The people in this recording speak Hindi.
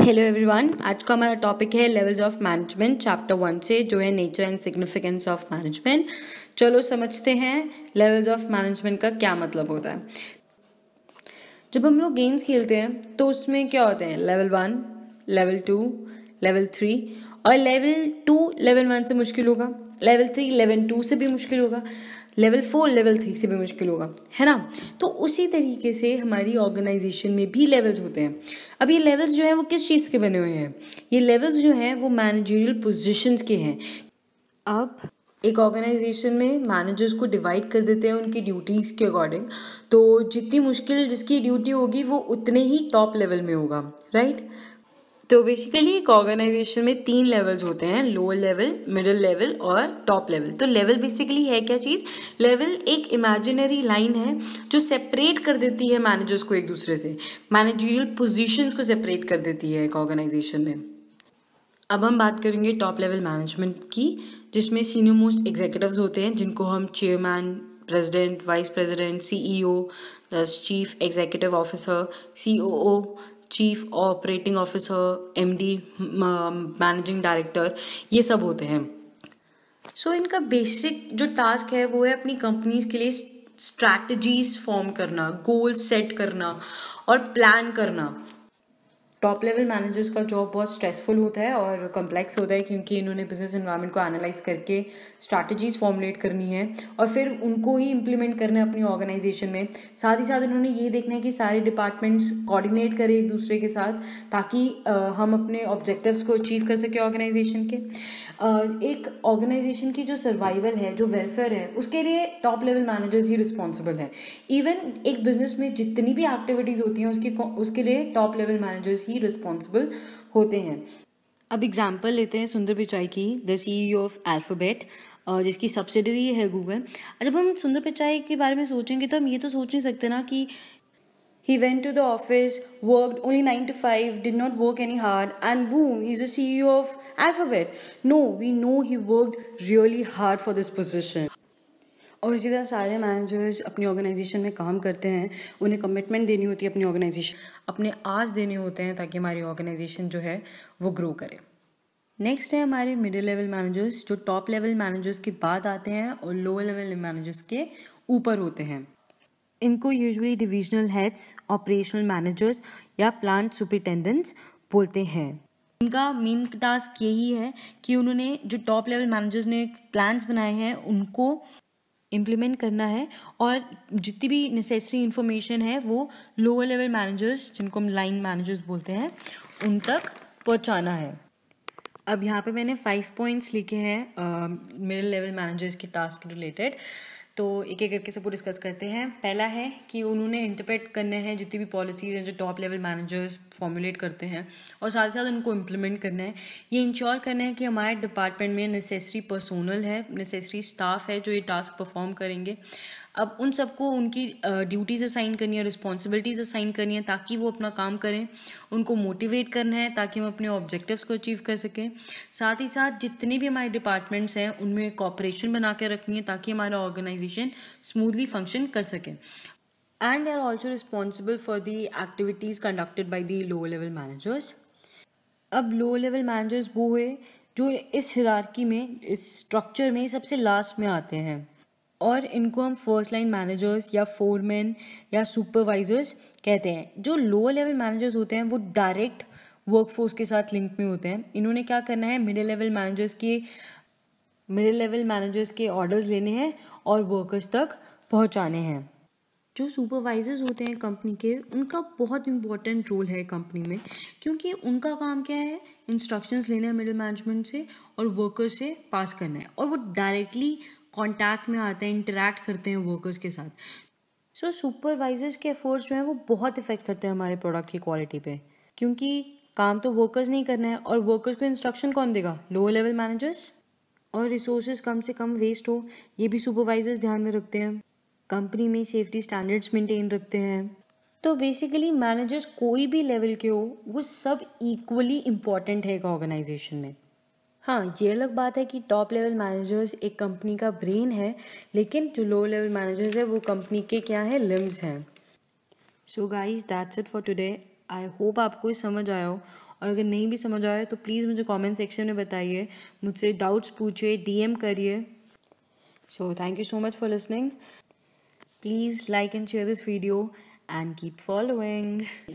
हेलो एवरीवन आज का हमारा टॉपिक है levels of management chapter one से जो है nature and significance of management चलो समझते हैं लेवल्स ऑफ मैनेजमेंट का क्या मतलब होता है जब हम लोग गेम्स खेलते हैं तो उसमें क्या होते हैं level one level two level three और लेवल टू लेवल वन से मुश्किल होगा लेवल थ्री लेवल टू से भी मुश्किल होगा लेवल फोर लेवल थ्री से भी मुश्किल होगा है ना तो उसी तरीके से हमारी ऑर्गेनाइजेशन में भी लेवल्स होते हैं अब ये लेवल्स जो हैं वो किस चीज़ के बने हुए हैं ये लेवल्स जो हैं वो मैनेजरियल पोजिशंस के हैं अब एक ऑर्गेनाइजेशन में मैनेजर्स को डिवाइड कर देते हैं उनकी ड्यूटीज़ के अकॉर्डिंग तो जितनी मुश्किल जिसकी ड्यूटी होगी वो उतने ही टॉप लेवल में होगा राइट तो बेसिकली एक ऑर्गेनाइजेशन में तीन लेवल्स होते हैं लोअर लेवल मिडिल लेवल और टॉप लेवल तो लेवल बेसिकली है क्या चीज़ लेवल एक इमेजिनरी लाइन है जो सेपरेट कर देती है मैनेजर्स को एक दूसरे से मैनेजरियल पोजीशंस को सेपरेट कर देती है एक ऑर्गेनाइजेशन में अब हम बात करेंगे टॉप लेवल मैनेजमेंट की जिसमें सीनियर मोस्ट एग्जीक्यूटिव होते हैं जिनको हम chairman president vice president CEO chief executive officer COO chief operating officer M D managing director ये सब होते हैं सो so, इनका बेसिक जो टास्क है वो है अपनी कंपनीज के लिए स्ट्रैटेजीज फॉर्म करना गोल सेट करना और प्लान करना टॉप लेवल मैनेजर्स का जॉब बहुत स्ट्रेसफुल होता है और कॉम्प्लेक्स होता है क्योंकि इन्होंने बिजनेस इन्वायरमेंट को एनालाइज करके स्ट्रैटेजीज फॉर्मुलेट करनी है और फिर उनको ही इम्प्लीमेंट करना है अपनी ऑर्गेनाइजेशन में साथ ही साथ इन्होंने ये देखना है कि सारे डिपार्टमेंट्स कोऑर्डिनेट करें एक दूसरे के साथ ताकि हम अपने ऑब्जेक्टिव्स को अचीव कर सकें ऑर्गेनाइजेशन के एक ऑर्गेनाइजेशन की जो सर्वाइवल है जो वेलफेयर है उसके लिए टॉप लेवल मैनेजर्स ही रिस्पॉन्सिबल है इवन एक बिजनेस में जितनी भी एक्टिविटीज़ होती हैं उसकी उसके लिए टॉप लेवल मैनेजर्स ही भी रिस्पॉन्सिबल होते हैं अब एग्जाम्पल लेते हैं सुंदर पिचाई की द सी ऑफ अल्फ़ाबेट जिसकी सब्सिडरी है गूगल जब हम सुंदर पिचाई के बारे में सोचेंगे तो हम ये तो सोच नहीं सकते ना कि He went to the office, worked only 9 to 5, did not work any hard, and boom, he's the CEO of Alphabet. No, we know he worked really hard for this position. और इसी तरह सारे मैनेजर्स अपनी ऑर्गेनाइजेशन में काम करते हैं उन्हें कमिटमेंट देनी होती है अपनी ऑर्गेनाइजेशन अपने आज देने होते हैं ताकि हमारी ऑर्गेनाइजेशन जो है वो ग्रो करे नेक्स्ट है हमारे मिडिल लेवल मैनेजर्स जो टॉप लेवल मैनेजर्स के बाद आते हैं और लोअर लेवल मैनेजर्स के ऊपर होते हैं इनको usually divisional heads operational managers या प्लांट सुप्रिटेंडेंट्स बोलते हैं उनका मेन टास्क यही है कि उन्होंने जो टॉप लेवल मैनेजर्स ने प्लान्स बनाए हैं उनको इम्प्लीमेंट करना है और जितनी भी नेसेसरी इन्फॉर्मेशन है वो लोअर लेवल मैनेजर्स जिनको हम लाइन मैनेजर्स बोलते हैं उन तक पहुंचाना है अब यहाँ पे मैंने फाइव पॉइंट्स लिखे हैं मिडिल लेवल मैनेजर्स के टास्क रिलेटेड तो एक एक करके सबको डिस्कस करते हैं पहला है कि उन्होंने इंटरप्रेट करने हैं जितनी भी पॉलिसीज़ हैं जो टॉप लेवल मैनेजर्स फॉर्मुलेट करते हैं और साथ ही साथ उनको इम्प्लीमेंट करना है ये इंश्योर करना है कि हमारे डिपार्टमेंट में नेसेसरी पर्सोनल है नेसेसरी स्टाफ है जो ये टास्क परफॉर्म करेंगे अब उन सबको उनकी ड्यूटीज़ असाइन करनी है रिस्पॉन्सिबिलिटीज़ असाइन करनी है ताकि वो अपना काम करें उनको मोटिवेट करना है ताकि हम अपने ऑब्जेक्टिव्स को अचीव कर सकें साथ ही साथ जितने भी हमारे डिपार्टमेंट्स हैं उनमें कॉपरेशन बना के रखनी है ताकि हमारा ऑर्गेनाइजेशन ऑर्गेनाइजेशन स्मूथली फंक्शन कर सकें and they are also responsible for the activities conducted by the lower level managers अब लोअर लेवल मैनेजर्स वो हुए जो इस हिरारकी में इस स्ट्रक्चर में सबसे लास्ट में आते हैं और इनको हम फर्स्ट लाइन मैनेजर्स या फोरमैन या सुपरवाइजर्स कहते हैं जो लोअर लेवल मैनेजर्स होते हैं वो डायरेक्ट वर्कफोर्स के साथ लिंक में होते हैं इन्होंने क्या करना है मिडिल लेवल मैनेजर्स के मिडिल लेवल मैनेजर्स के ऑर्डर्स लेने हैं और वर्कर्स तक पहुंचाने हैं जो सुपरवाइजर्स होते हैं कंपनी के उनका बहुत इंपॉर्टेंट रोल है कंपनी में क्योंकि उनका काम क्या है इंस्ट्रक्शंस लेना है मिडिल मैनेजमेंट से और वर्कर्स से पास करना है और वो डायरेक्टली कॉन्टैक्ट में आते हैं इंटरेक्ट करते हैं वर्कर्स के साथ सो so, सुपरवाइजर्स के एफर्ट्स जो हैं वो बहुत इफेक्ट करते हैं हमारे प्रोडक्ट की क्वालिटी पे क्योंकि काम तो वर्कर्स नहीं करना है और वर्कर्स को इंस्ट्रक्शन कौन देगा लोअर लेवल मैनेजर्स और रिसोर्सेज कम से कम वेस्ट हो ये भी सुपरवाइजर्स ध्यान में रखते हैं कंपनी में सेफ्टी स्टैंडर्ड्स मेंटेन रखते हैं तो बेसिकली मैनेजर्स कोई भी लेवल के हो वो सब इक्वली इम्पॉर्टेंट है एक ऑर्गेनाइजेशन में हाँ ये अलग बात है कि टॉप लेवल मैनेजर्स एक कंपनी का ब्रेन है लेकिन जो लो लेवल मैनेजर्स है वो कंपनी के क्या है लिम्स हैं so guys that's it for today I hope आपको समझ आया हो और अगर नहीं भी समझ आया तो प्लीज़ मुझे कमेंट सेक्शन में बताइए मुझसे डाउट्स पूछिए डीएम करिए so thank you so much for listening please like and share this video and keep following